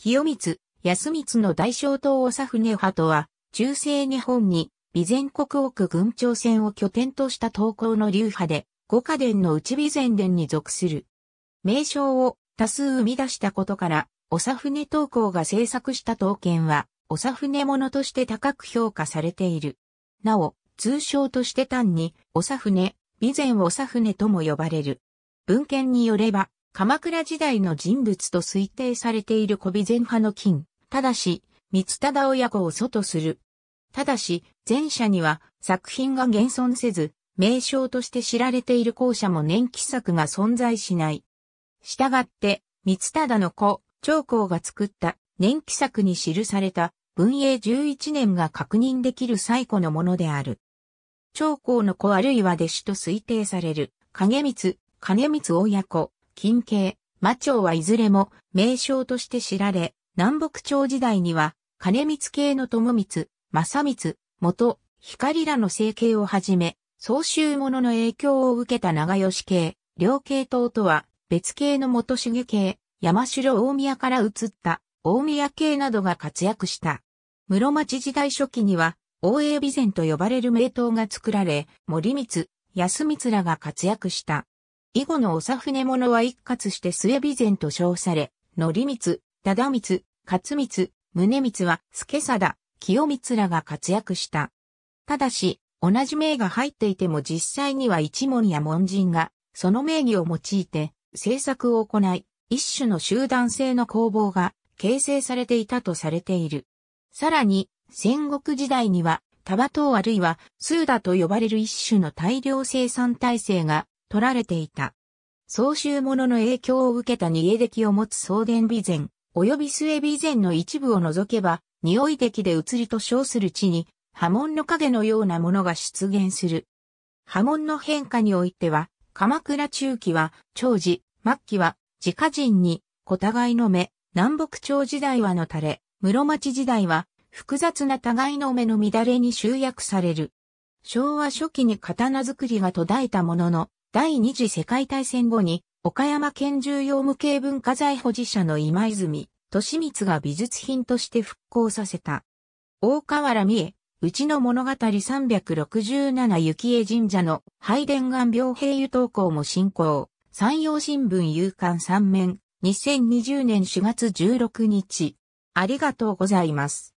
清光、安光の大将党長船派とは、中世日本に、備前国奥軍長船を拠点とした東稿の流派で、五家殿の内備前殿に属する。名称を多数生み出したことから、長船東稿が制作した刀剣は、長船物として高く評価されている。なお、通称として単に、長船、備前長船とも呼ばれる。文献によれば、鎌倉時代の人物と推定されている古備前派の金、ただし、三忠親子を祖とする。ただし、前者には作品が現存せず、名称として知られている校舎も年季作が存在しない。したがって、三忠の子、長江が作った年季作に記された文永11年が確認できる最古のものである。長江の子あるいは弟子と推定される、影光、影光親子、近景、魔町はいずれも名称として知られ、南北朝時代には、金光系の友光、正光、元、光らの生形をはじめ、総集者の影響を受けた長吉系、両系統とは、別系の元重系、山城大宮から移った大宮系などが活躍した。室町時代初期には、大江備前と呼ばれる名刀が作られ、森光、安光らが活躍した。以後の長船者は一括して末備前と称され、則光、忠光、勝光、宗光は助貞、清光らが活躍した。ただし、同じ名が入っていても実際には一門や門人が、その名義を用いて、政策を行い、一種の集団性の攻防が形成されていたとされている。さらに、戦国時代には、タバ島あるいはスーダと呼ばれる一種の大量生産体制が取られていた。総集物の影響を受けたげ出来を持つ送電備前、及び末備前の一部を除けば、匂い出来で移りと称する地に、波紋の影のようなものが出現する。波紋の変化においては、鎌倉中期は、長寿、末期は、自家人に、小互いの目、南北朝時代はの垂れ、室町時代は、複雑な互いの目の乱れに集約される。昭和初期に刀作りが途絶えたものの、第二次世界大戦後に、岡山県重要無形文化財保持者の今泉、利光が美術品として復興させた。大河原三重、うちの物語367雪江神社の拝殿岩病平湯投稿も進行。山陽新聞夕刊3面、2020年4月16日。ありがとうございます。